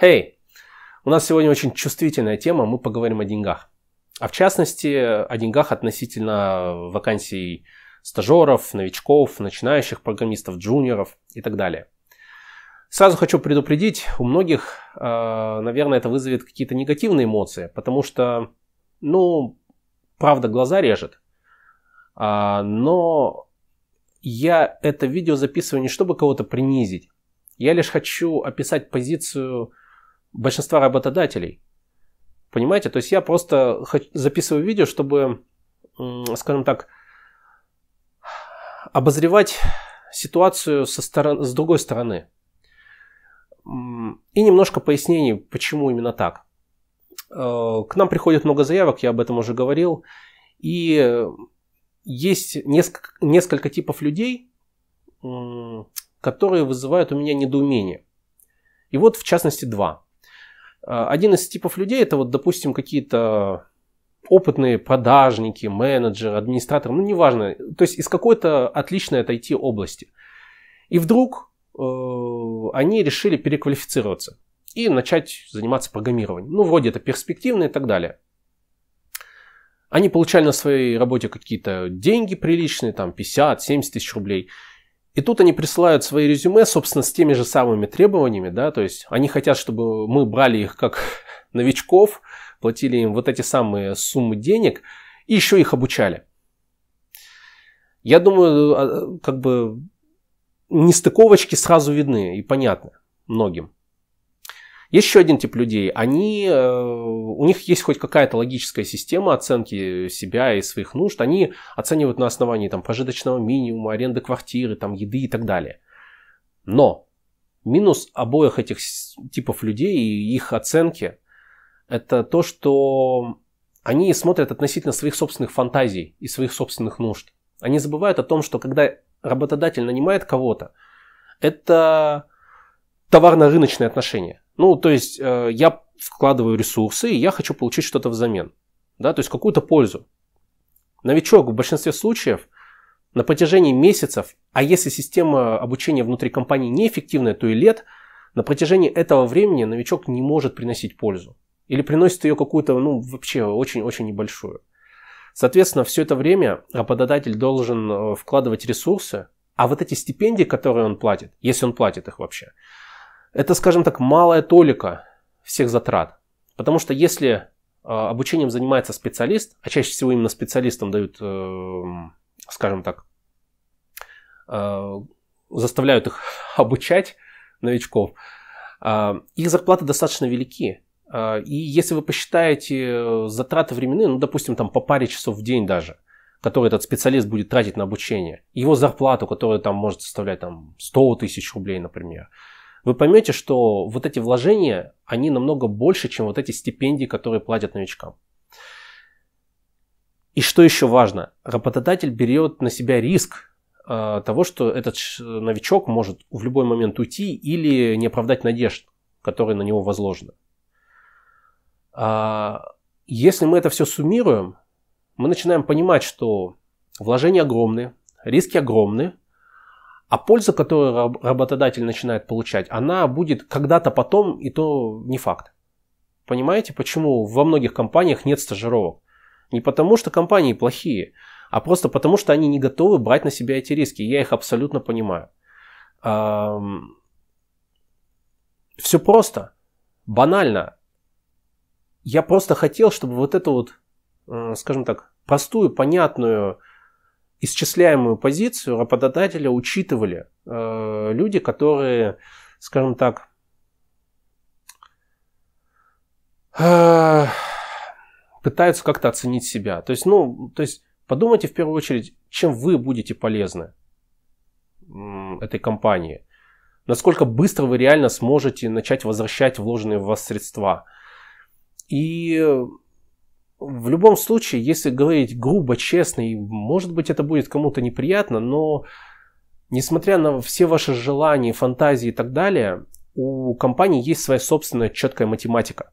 Hey! У нас сегодня очень чувствительная тема, мы поговорим о деньгах. А в частности, о деньгах относительно вакансий стажеров, новичков, начинающих программистов, джуниоров и так далее. Сразу хочу предупредить, у многих, э, наверное, это вызовет какие-то негативные эмоции, потому что, ну, правда, глаза режет. А, но я это видео записываю не чтобы кого-то принизить. Я лишь хочу описать позицию большинства работодателей. Понимаете? То есть я просто записываю видео, чтобы, скажем так, обозревать ситуацию со сторон, с другой стороны. И немножко пояснений, почему именно так. Э, к нам приходит много заявок, я об этом уже говорил. И есть несколько, несколько типов людей, которые вызывают у меня недоумение. И вот в частности два. А, один из типов людей это вот, допустим, какие-то опытные продажники, менеджеры, администраторы, ну неважно, то есть из какой-то отличной от IT области. И вдруг э, они решили переквалифицироваться и начать заниматься программированием. Ну, вроде это перспективно и так далее. Они получали на своей работе какие-то деньги приличные, там 50-70 тысяч рублей – и тут они присылают свои резюме, собственно, с теми же самыми требованиями, да, то есть они хотят, чтобы мы брали их как новичков, платили им вот эти самые суммы денег и еще их обучали. Я думаю, э, э, как бы нестыковочки сразу видны и понятны многим. Еще один тип людей. Они, э, у них есть хоть какая-то логическая система оценки себя и своих нужд. Они оценивают на основании там, прожиточного минимума, аренды квартиры, там, еды и так далее. Но минус обоих этих типов людей и их оценки – это то, что они смотрят относительно своих собственных фантазий и своих собственных нужд. Они забывают о том, что когда работодатель нанимает кого-то, это товарно-рыночные отношения. Ну, то есть э, я вкладываю ресурсы, и я хочу получить что-то взамен. Да, то есть какую-то пользу. Новичок в большинстве случаев на протяжении месяцев, а если система обучения внутри компании неэффективная, то и лет, на протяжении этого времени новичок не может приносить пользу. Или приносит ее какую-то, ну, вообще очень-очень небольшую. Соответственно, все это время работодатель должен э, вкладывать ресурсы, а вот эти стипендии, которые он платит, если он платит их вообще, это, скажем так, малая толика всех затрат. Потому что если э, обучением занимается специалист, а чаще всего именно специалистам дают, эм, скажем так, э, заставляют их обучать новичков, э, их зарплаты достаточно велики. И если вы посчитаете затраты временные, ну, допустим, там по паре часов в день даже, который этот специалист будет тратить на обучение, его зарплату, которая там может составлять там 100 тысяч рублей, например, вы поймете, что вот эти вложения, они намного больше, чем вот эти стипендии, которые платят новичкам. И что еще важно, работодатель берет на себя риск э, того, что этот новичок может в любой момент уйти или не оправдать надежд, которые на него возложены. А, если мы это все суммируем, мы начинаем понимать, что вложения огромны, риски огромны, а польза, которую работодатель начинает получать, она будет когда-то потом, и то не факт. Понимаете, почему во многих компаниях нет стажировок? Не потому, что компании плохие, а просто потому, что они не готовы брать на себя эти риски. Я их абсолютно понимаю. Все просто, банально. Я просто хотел, чтобы вот эту вот, скажем так, простую, понятную, исчисляемую позицию работодателя учитывали э, люди, которые, скажем так, э, пытаются как-то оценить себя. То есть, ну, то есть подумайте в первую очередь, чем вы будете полезны этой компании. Насколько быстро вы реально сможете начать возвращать вложенные в вас средства. И в любом случае, если говорить грубо, честно, и может быть это будет кому-то неприятно, но несмотря на все ваши желания, фантазии и так далее, у компании есть своя собственная четкая математика.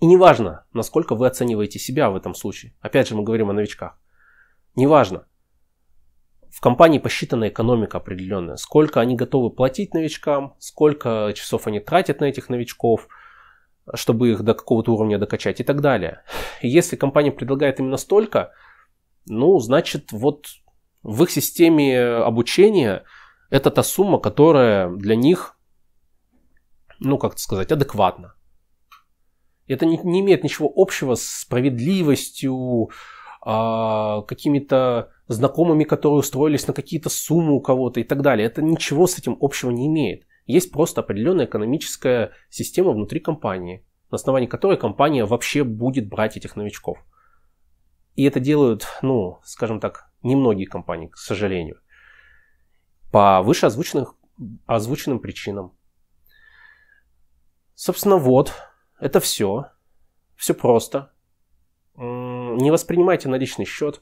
И неважно, насколько вы оцениваете себя в этом случае. Опять же, мы говорим о новичках. Неважно. В компании посчитана экономика определенная. Сколько они готовы платить новичкам, сколько часов они тратят на этих новичков – чтобы их до какого-то уровня докачать и так далее. Если компания предлагает именно столько, ну, значит, вот в их системе обучения это та сумма, которая для них, ну, как сказать, адекватна. Это не, не имеет ничего общего с справедливостью, э, какими-то знакомыми, которые устроились на какие-то суммы у кого-то и так далее. Это ничего с этим общего не имеет. Есть просто определенная экономическая система внутри компании, на основании которой компания вообще будет брать этих новичков. И это делают, ну, скажем так, немногие компании, к сожалению, по выше озвученных, озвученным причинам. Собственно, вот, это все. Все просто. Не воспринимайте наличный счет.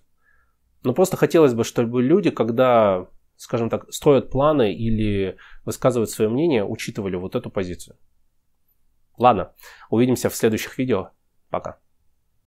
Но просто хотелось бы, чтобы люди, когда скажем так, строят планы или высказывают свое мнение, учитывали вот эту позицию. Ладно, увидимся в следующих видео. Пока.